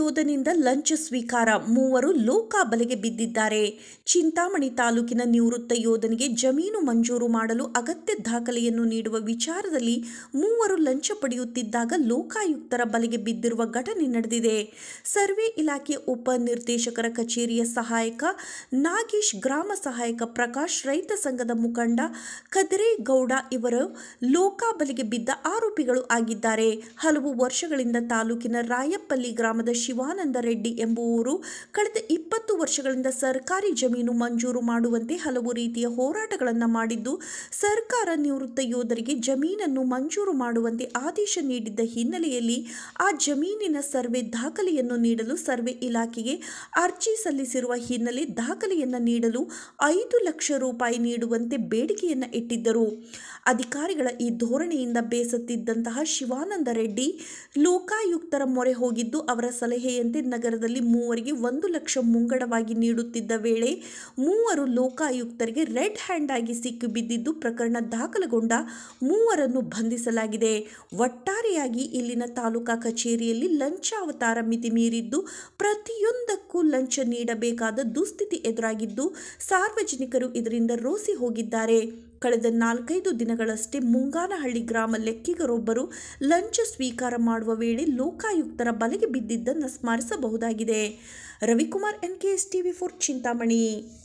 ಯೋಧನಿಂದ ಲಂಚ ಸ್ವೀಕಾರ ಮೂವರು ಲೋಕಾಬಲೆಗೆ ಬಿದ್ದಿದ್ದಾರೆ ಚಿಂತಾಮಣಿ ತಾಲೂಕಿನ ನಿವೃತ್ತ ಯೋಧನಿಗೆ ಜಮೀನು ಮಂಜೂರು ಮಾಡಲು ಅಗತ್ಯ ದಾಖಲೆಯನ್ನು ನೀಡುವ ವಿಚಾರದಲ್ಲಿ ಮೂವರು ಲಂಚ ಪಡೆಯುತ್ತಿದ್ದಾಗ ಲೋಕಾಯುಕ್ತರ ಬಲೆಗೆ ಬಿದ್ದಿರುವ ಘಟನೆ ನಡೆದಿದೆ ಸರ್ವೆ ಇಲಾಖೆಯ ಉಪ ನಿರ್ದೇಶಕರ ಕಚೇರಿಯ ಸಹಾಯಕ ನಾಗೇಶ್ ಗ್ರಾಮ ಸಹಾಯಕ ಪ್ರಕಾಶ್ ರೈತ ಸಂಘದ ಮುಖಂಡ ಕದರೇಗೌಡ ಇವರು ಲೋಕಾಬಲೆಗೆ ಬಿದ್ದ ಆರೋಪಿಗಳು ಆಗಿದ್ದಾರೆ ಹಲವು ವರ್ಷಗಳಿಂದ ತಾಲೂಕಿನ ರಾಯಪ್ಪಲ್ಲಿ ಗ್ರಾಮದ ಶಿವಾನಂದ ರೆಡ್ಡಿ ಎಂಬುವವರು ಕಳೆದ ಇಪ್ಪತ್ತು ವರ್ಷಗಳಿಂದ ಸರ್ಕಾರಿ ಜಮೀನು ಮಂಜೂರು ಮಾಡುವಂತೆ ಹಲವು ರೀತಿಯ ಹೋರಾಟಗಳನ್ನು ಮಾಡಿದ್ದು ಸರ್ಕಾರ ನಿವೃತ್ತ ಯೋಧರಿಗೆ ಜಮೀನನ್ನು ಮಂಜೂರು ಮಾಡುವಂತೆ ಆದೇಶ ನೀಡಿದ್ದ ಹಿನ್ನೆಲೆಯಲ್ಲಿ ಆ ಜಮೀನಿನ ಸರ್ವೆ ದಾಖಲೆಯನ್ನು ನೀಡಲು ಸರ್ವೆ ಇಲಾಖೆಗೆ ಅರ್ಜಿ ಸಲ್ಲಿಸಿರುವ ಹಿನ್ನೆಲೆ ದಾಖಲೆಯನ್ನು ನೀಡಲು ಐದು ಲಕ್ಷ ರೂಪಾಯಿ ನೀಡುವಂತೆ ಬೇಡಿಕೆಯನ್ನು ಇಟ್ಟಿದ್ದರು ಅಧಿಕಾರಿಗಳ ಈ ಧೋರಣೆಯಿಂದ ಬೇಸತ್ತಿದ್ದಂತಹ ಶಿವಾನಂದ ರೆಡ್ಡಿ ಲೋಕಾಯುಕ್ತರ ಮೊರೆ ಹೋಗಿದ್ದು ಅವರ ಸಲಹೆ ಸಲಹೆಯಂತೆ ನಗರದಲ್ಲಿ ಮೂವರಿಗೆ ಒಂದು ಲಕ್ಷ ಮುಂಗಡವಾಗಿ ನೀಡುತ್ತಿದ್ದ ವೇಳೆ ಮೂವರು ಲೋಕಾಯುಕ್ತರಿಗೆ ರೆಡ್ ಹ್ಯಾಂಡ್ ಆಗಿ ಬಿದ್ದಿದ್ದು ಪ್ರಕರಣ ದಾಖಲುಗೊಂಡ ಮೂವರನ್ನು ಬಂಧಿಸಲಾಗಿದೆ ಒಟ್ಟಾರೆಯಾಗಿ ಇಲ್ಲಿನ ತಾಲೂಕಾ ಕಚೇರಿಯಲ್ಲಿ ಲಂಚಾವತಾರ ಮಿತಿ ಮೀರಿದ್ದು ಪ್ರತಿಯೊಂದಕ್ಕೂ ಲಂಚ ನೀಡಬೇಕಾದ ದುಸ್ಥಿತಿ ಎದುರಾಗಿದ್ದು ಸಾರ್ವಜನಿಕರು ಇದರಿಂದ ರೋಸಿ ಹೋಗಿದ್ದಾರೆ ಕಳೆದ ನಾಲ್ಕೈದು ದಿನಗಳಷ್ಟೇ ಮುಂಗಾನಹಳ್ಳಿ ಗ್ರಾಮ ಲೆಕ್ಕಿಗರೊಬ್ಬರು ಲಂಚ ಸ್ವೀಕಾರ ಮಾಡುವ ವೇಳೆ ಲೋಕಾಯುಕ್ತರ ಬಲೆಗೆ ಬಿದ್ದಿದ್ದನ್ನು ಸ್ಮರಿಸಬಹುದಾಗಿದೆ Ravikumar N TV four Chintamani